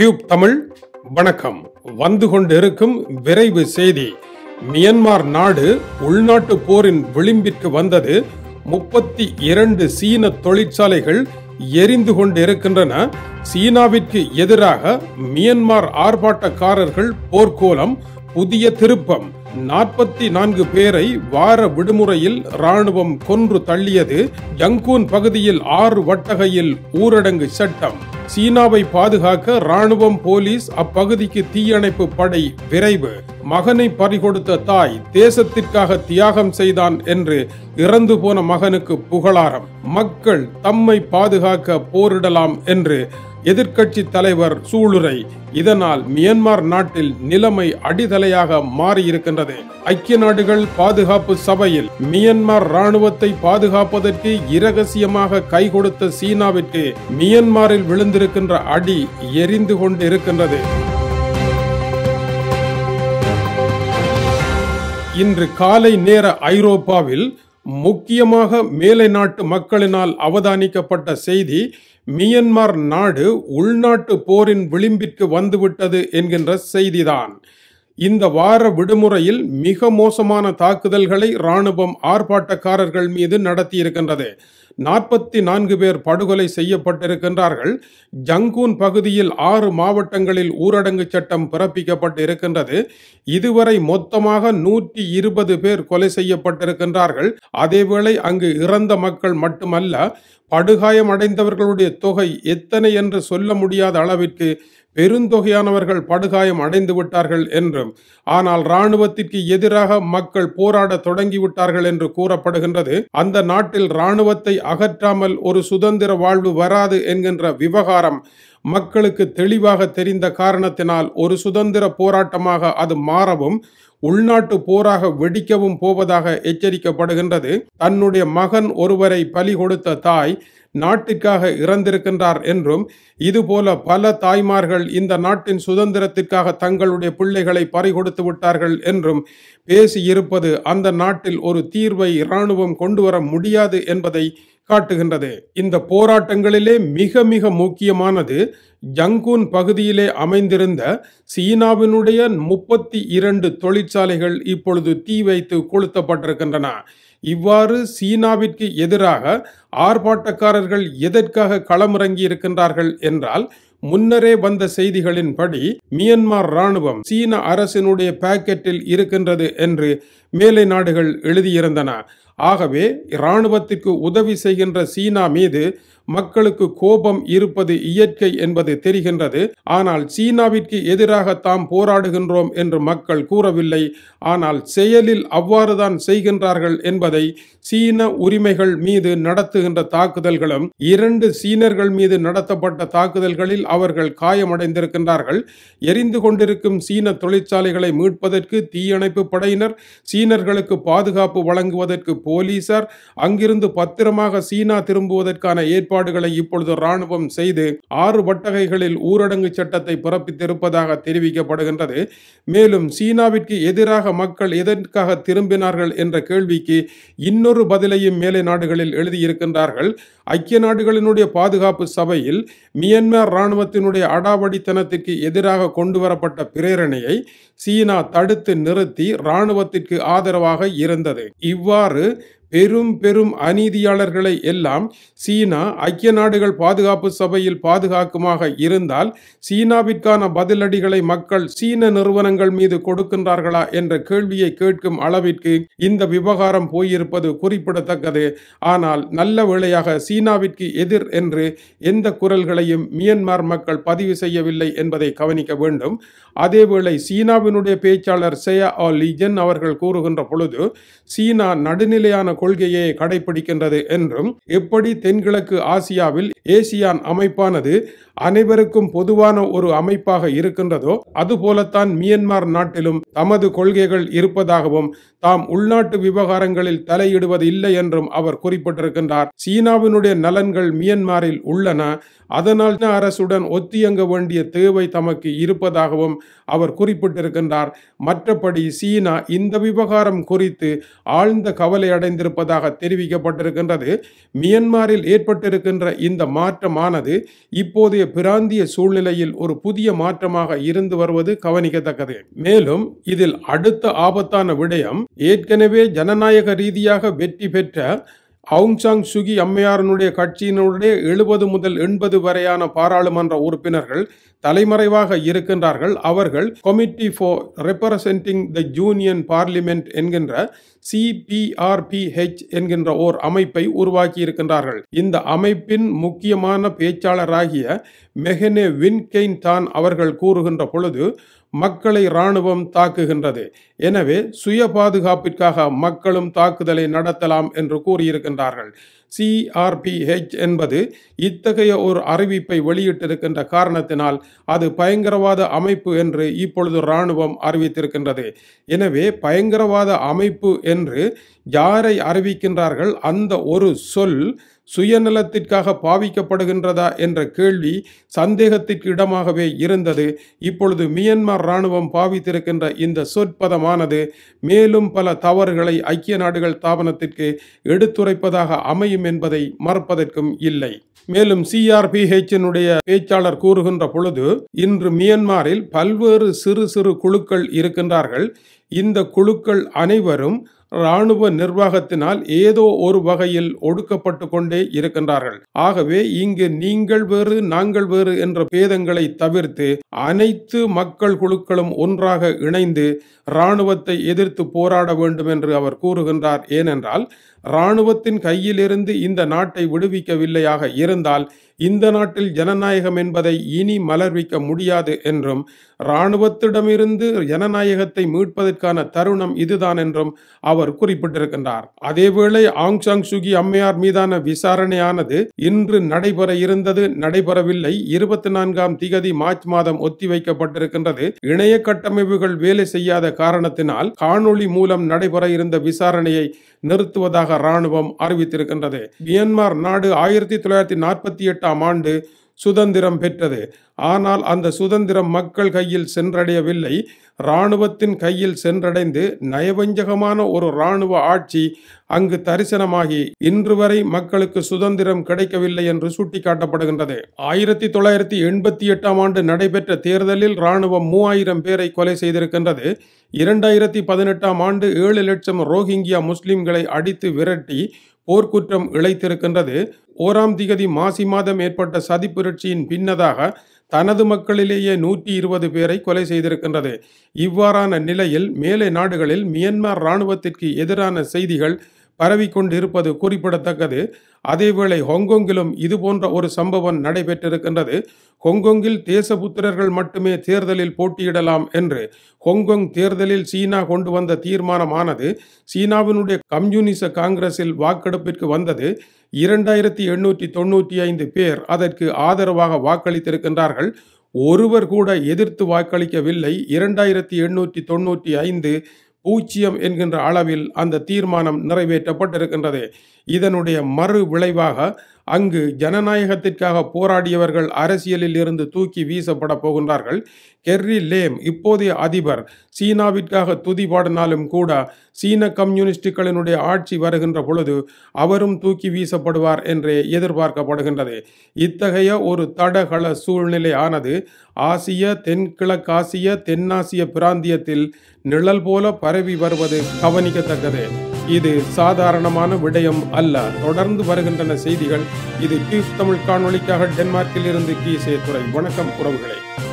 tube Tamil வணக்கம் வந்து கொண்டிருக்கும் விரைவு செய்தி மியன்மார் நாடு உள்நாட்டு போரின் விளிம்பிற்கு வந்தது முப்பத்தி இரண்டு சீன தொழிற்சாலைகள் எரிந்து கொண்டிருக்கின்றன சீனாவிற்கு எதிராக மியன்மார் ஆர்ப்பாட்டக்காரர்கள் போர்க்கோலம் புதிய திருப்பம் நாற்பத்தி நான்கு பேரை வார விடுமுறையில் ராணுவம் கொன்று தள்ளியது ஜங்கூன் பகுதியில் ஆறு வட்டகையில் ஊரடங்கு சட்டம் சீனாவை பாதுகாக்க ராணுவம் போலீஸ் அப்பகுதிக்கு தீயணைப்பு படை விரைவு மகனை பறிகொடுத்த தாய் தேசத்திற்காக தியாகம் செய்தான் என்று இறந்து போன மகனுக்கு புகழாரம் மக்கள் தம்மை பாதுகாக்க போரிடலாம் என்று எதிர்க்கட்சி தலைவர் சூளுரை இதனால் மியன்மார் நாட்டில் நிலைமை அடிதலையாக மாறியிருக்கின்றது ஐக்கிய நாடுகள் பாதுகாப்பு சபையில் மியன்மார் ராணுவத்தை பாதுகாப்பதற்கு இரகசியமாக கை கொடுத்த சீனாவிற்கு மியன்மாரில் விழுந்திருக்கின்ற அடி எரிந்து கொண்டிருக்கின்றது இன்று காலை நேர ஐரோப்பாவில் முக்கியமாக மேலை நாட்டு மக்களினால் அவதானிக்கப்பட்ட செய்தி மியன்மார் நாடு உள்நாட்டு போரின் விளிம்பிற்கு வந்துவிட்டது என்கின்ற செய்திதான் இந்த வார விடுமுறையில் மிக மோசமான தாக்குதல்களை இராணுவம் ஆர்ப்பாட்டக்காரர்கள் மீது நடத்தியிருக்கின்றது நாற்பத்தி நான்கு பேர் படுகொலை செய்யப்பட்டிருக்கின்றார்கள் ஜங்கூன் பகுதியில் ஆறு மாவட்டங்களில் ஊரடங்கு சட்டம் பிறப்பிக்கப்பட்டு இருக்கின்றது இதுவரை மொத்தமாக நூற்றி இருபது பேர் கொலை செய்யப்பட்டிருக்கின்றார்கள் அதேவேளை அங்கு இறந்த மக்கள் மட்டுமல்ல படுகாயமடைந்தவர்களுடைய தொகை எத்தனை என்று சொல்ல முடியாத அளவிற்கு பெருந்தொகையானவர்கள் படுகாயம் அடைந்து விட்டார்கள் என்றும் ஆனால் இராணுவத்திற்கு எதிராக மக்கள் போராட தொடங்கிவிட்டார்கள் என்று கூறப்படுகின்றது அந்த நாட்டில் இராணுவத்தை அகற்றாமல் ஒரு சுதந்திர வாழ்வு வராது என்கின்ற விவகாரம் மக்களுக்கு தெளிவாக தெரிந்த காரணத்தினால் ஒரு சுதந்திர போராட்டமாக அது மாறவும் உள்நாட்டு போராக வெடிக்கவும் போவதாக எச்சரிக்கப்படுகின்றது தன்னுடைய மகன் ஒருவரை பலி கொடுத்த தாய் நாட்டிற்காக இறந்திருக்கின்றார் என்றும் இதுபோல பல தாய்மார்கள் இந்த நாட்டின் சுதந்திரத்திற்காக தங்களுடைய பிள்ளைகளை பறிகொடுத்து விட்டார்கள் என்றும் பேசியிருப்பது அந்த நாட்டில் ஒரு தீர்வை இராணுவம் கொண்டு வர முடியாது என்பதை காட்டுகின்றது இந்த போராட்டங்களிலே மிக மிக முக்கியமானது ஜங்கூன் பகுதியிலே அமைந்திருந்த சீனாவினுடைய முப்பத்தி இரண்டு தொழிற்சாலைகள் இப்பொழுது தீ வைத்து கொளுத்தப்பட்டிருக்கின்றன இவ்வாறு சீனாவிற்கு எதிராக ஆர்ப்பாட்டக்காரர்கள் எதற்காக களமிறங்கி இருக்கின்றார்கள் என்றால் முன்னரே வந்த செய்திகளின்படி மியன்மார் ராணுவம் சீன அரசினுடைய பாக்கெட்டில் இருக்கின்றது என்று மேலை நாடுகள் எழுதியிருந்தன ஆகவே இராணுவத்திற்கு உதவி செய்கின்ற சீனா மீது மக்களுக்கு கோபம் இருப்பது இயற்கை என்பது தெரிகின்றது ஆனால் சீனாவிற்கு எதிராக தாம் போராடுகின்றோம் என்று மக்கள் கூறவில்லை ஆனால் செயலில் அவ்வாறுதான் செய்கின்றார்கள் என்பதை சீன உரிமைகள் மீது நடத்துகின்ற தாக்குதல்களும் இரண்டு சீனர்கள் மீது நடத்தப்பட்ட தாக்குதல்களில் அவர்கள் காயமடைந்திருக்கின்றார்கள் எரிந்து கொண்டிருக்கும் சீன தொழிற்சாலைகளை மீட்பதற்கு தீயணைப்பு படையினர் சீனர்களுக்கு பாதுகாப்பு வழங்குவதற்கு போலீசார் அங்கிருந்து பத்திரமாக சீனா திரும்புவதற்கான ஏற்பாடுகளை இப்பொழுது ராணுவம் செய்து ஆறு வட்டகைகளில் ஊரடங்கு சட்டத்தை பிறப்பித்திருப்பதாக தெரிவிக்கப்படுகின்றது மேலும் சீனாவிற்கு எதிராக மக்கள் எதற்காக திரும்பினார்கள் என்ற கேள்விக்கு இன்னொரு பதிலையும் மேலை நாடுகளில் எழுதியிருக்கின்றார்கள் ஐக்கிய நாடுகளினுடைய பாதுகாப்பு சபையில் மியன்மார் இராணுவத்தினுடைய அடாவடித்தனத்திற்கு எதிராக கொண்டு வரப்பட்ட பிரேரணையை சீனா தடுத்து நிறுத்தி இராணுவத்திற்கு ஆதரவாக இருந்தது இவ்வாறு பெரும் பெரும் அநீதியாளர்களை எல்லாம் சீனா ஐக்கிய நாடுகள் பாதுகாப்பு சபையில் பாதுகாக்குமாக இருந்தால் சீனாவிற்கான பதிலடிகளை மக்கள் சீன நிறுவனங்கள் மீது கொடுக்கின்றார்களா என்ற கேள்வியை கேட்கும் அளவிற்கு இந்த விவகாரம் போயிருப்பது குறிப்பிடத்தக்கது ஆனால் நல்ல வேளையாக சீனாவிற்கு எதிர் என்று எந்த குரல்களையும் மியன்மார் மக்கள் பதிவு செய்யவில்லை என்பதை கவனிக்க வேண்டும் அதேவேளை சீனாவினுடைய பேச்சாளர் செயா ஆ லிஜென் அவர்கள் கூறுகின்ற பொழுது சீனா நடுநிலையான கொள்கையை கடைபிடிக்கின்றது என்றும் எப்படி தென்கிழக்கு ஆசியாவில் ஏசியான் அமைப்பானது அனைவருக்கும் பொதுவான ஒரு அமைப்பாக இருக்கின்றதோ அதுபோலத்தான் மியன்மார் நாட்டிலும் தமது கொள்கைகள் இருப்பதாகவும் தாம் உள்நாட்டு விவகாரங்களில் தலையிடுவது இல்லை என்றும் அவர் குறிப்பிட்டிருக்கின்றார் சீனாவினுடைய நலன்கள் மியன்மாரில் உள்ளன அதனால் அரசுடன் ஒத்தியங்க வேண்டிய தேவை தமக்கு இருப்பதாகவும் அவர் குறிப்பிட்டிருக்கின்றார் மற்றபடி சீனா இந்த விவகாரம் குறித்து ஆழ்ந்த கவலை அடைந்திருக்கிறார் இருப்பதாக தெரிவிக்கப்பட்டிருக்கின்றது மியன்மாரில் ஏற்பட்டிருக்கின்ற இந்த மாற்றமானது இப்போதைய பிராந்திய சூழ்நிலையில் ஒரு புதிய மாற்றமாக இருந்து வருவது கவனிக்கத்தக்கது மேலும் இதில் அடுத்த ஆபத்தான விடயம் ஏற்கனவே ஜனநாயக ரீதியாக வெற்றி பெற்ற சாங் சுகி அம்மையாரனுடைய கட்சியினுடைய எழுபது முதல் எண்பது வரையான பாராளுமன்ற உறுப்பினர்கள் தலைமறைவாக இருக்கின்றார்கள் அவர்கள் committee for representing the union parliament என்கின்ற சிபிஆர்பிஹெச் என்கின்ற ஓர் அமைப்பை உருவாக்கி இருக்கின்றார்கள் இந்த அமைப்பின் முக்கியமான பேச்சாளராகிய மெஹனே வின்கெயின் தான் அவர்கள் கூறுகின்ற பொழுது மக்களை இராணுவம் தாக்குகின்றது எனவே சுய பாதுகாப்பிற்காக மக்களும் தாக்குதலை நடத்தலாம் என்று கூறியிருக்கின்றார்கள் சிஆர்பிஹெச் என்பது இத்தகைய ஒரு அறிவிப்பை வெளியிட்டிருக்கின்ற காரணத்தினால் அது பயங்கரவாத அமைப்பு என்று இப்பொழுது இராணுவம் அறிவித்திருக்கின்றது எனவே பயங்கரவாத அமைப்பு என்று யாரை அறிவிக்கின்றார்கள் அந்த ஒரு சொல் சுயநலத்திற்காக பாவிக்கப்படுகின்றதா என்ற கேள்வி சந்தேகத்திற்கு இடமாகவே இருந்தது இப்பொழுது மியன்மார் இராணுவம் பாவித்திருக்கின்ற இந்த சொற்பதமானது மேலும் பல தவறுகளை ஐக்கிய நாடுகள் தாபனத்திற்கு எடுத்துரைப்பதாக அமையும் என்பதை மறுப்பதற்கும் இல்லை மேலும் சிஆர்பிஹெச்சினுடைய பேச்சாளர் கூறுகின்ற பொழுது இன்று மியன்மாரில் பல்வேறு சிறு சிறு குழுக்கள் இருக்கின்றார்கள் இந்த குழுக்கள் அனைவரும் இராணுவ நிர்வாகத்தினால் ஏதோ ஒரு வகையில் ஒடுக்கப்பட்டு கொண்டே இருக்கின்றார்கள் ஆகவே இங்கு நீங்கள் வேறு நாங்கள் வேறு என்ற பேதங்களை தவிர்த்து அனைத்து மக்கள் குழுக்களும் ஒன்றாக இணைந்து இராணுவத்தை எதிர்த்து போராட வேண்டும் என்று அவர் கூறுகின்றார் ஏனென்றால் இராணுவத்தின் கையிலிருந்து இந்த நாட்டை விடுவிக்கவில்லையாக இருந்தால் இந்த நாட்டில் ஜனநாயகம் என்பதை இனி மலர்விக்க முடியாது என்றும் இராணுவத்திடமிருந்து ஜனநாயகத்தை மீட்பதற்கான தருணம் இதுதான் என்றும் அவர் குறிப்பிட்டிருக்கின்றார் அதேவேளை ஆங் சாங் சுகி அம்மையார் மீதான விசாரணையானது இன்று நடைபெற இருந்தது நடைபெறவில்லை இருபத்தி நான்காம் திகதி மார்ச் மாதம் ஒத்திவைக்கப்பட்டிருக்கின்றது இணைய கட்டமைப்புகள் வேலை செய்யாத காரணத்தினால் காணொளி மூலம் நடைபெற இருந்த விசாரணையை நிறுத்துவதாக வருவதாக இராணுவம் அறிவித்திருக்கின்றது மியன்மார் நாடு ஆயிரத்தி தொள்ளாயிரத்தி நாற்பத்தி எட்டாம் ஆண்டு சுதந்திரம் பெற்றது ஆனால் அந்த சுதந்திரம் மக்கள் கையில் சென்றடையவில்லை இராணுவத்தின் கையில் சென்றடைந்து நயவஞ்சகமான ஒரு இராணுவ ஆட்சி அங்கு தரிசனமாகி இன்று வரை மக்களுக்கு சுதந்திரம் கிடைக்கவில்லை என்று சுட்டிக்காட்டப்படுகின்றது ஆயிரத்தி தொள்ளாயிரத்தி எண்பத்தி எட்டாம் ஆண்டு நடைபெற்ற தேர்தலில் இராணுவம் மூவாயிரம் பேரை கொலை செய்திருக்கின்றது இரண்டாயிரத்தி பதினெட்டாம் ஆண்டு ஏழு லட்சம் ரோஹிங்கியா முஸ்லிம்களை அடித்து விரட்டி போர்க்குற்றம் இழைத்திருக்கின்றது ஓராம் திகதி மாசி மாதம் ஏற்பட்ட சதிப்புரட்சியின் பின்னதாக தனது மக்களிலேயே நூற்றி இருபது பேரை கொலை செய்திருக்கின்றது இவ்வாறான நிலையில் மேலை நாடுகளில் மியன்மார் இராணுவத்திற்கு எதிரான செய்திகள் பரவிக்கொண்டிருப்பது குறிப்பிடத்தக்கது அதேவேளை இது இதுபோன்ற ஒரு சம்பவம் நடைபெற்றிருக்கின்றது ஹொங்கொங்கில் தேசபுத்திரர்கள் மட்டுமே தேர்தலில் போட்டியிடலாம் என்று ஹொங்கொங் தேர்தலில் சீனா கொண்டு வந்த தீர்மானமானது சீனாவினுடைய கம்யூனிச காங்கிரஸில் வாக்கெடுப்பிற்கு வந்தது இரண்டாயிரத்தி எண்ணூற்றி தொண்ணூற்றி ஐந்து பேர் அதற்கு ஆதரவாக வாக்களித்திருக்கின்றார்கள் ஒருவர் கூட எதிர்த்து வாக்களிக்கவில்லை இரண்டாயிரத்தி எண்ணூற்றி தொண்ணூற்றி ஐந்து பூஜ்ஜியம் என்கின்ற அளவில் அந்த தீர்மானம் நிறைவேற்றப்பட்டிருக்கின்றது இதனுடைய மறு விளைவாக அங்கு ஜனநாயகத்திற்காக போராடியவர்கள் அரசியலில் இருந்து தூக்கி வீசப்பட போகின்றார்கள் கெர்ரி லேம் இப்போதைய அதிபர் சீனாவிற்காக துதி பாடினாலும் கூட சீன கம்யூனிஸ்டுகளினுடைய ஆட்சி வருகின்ற பொழுது அவரும் தூக்கி வீசப்படுவார் என்றே எதிர்பார்க்கப்படுகின்றது இத்தகைய ஒரு தடகள சூழ்நிலையானது ஆசிய தென்கிழக்காசிய தென்னாசிய பிராந்தியத்தில் நிழல் போல பரவி வருவது கவனிக்கத்தக்கது இது சாதாரணமான விடயம் அல்ல தொடர்ந்து வருகின்றன செய்திகள் இது கீழ் தமிழ் காணொலிக்காக டென்மார்க்கில் இருந்து கி துறை வணக்கம் உறவுகளை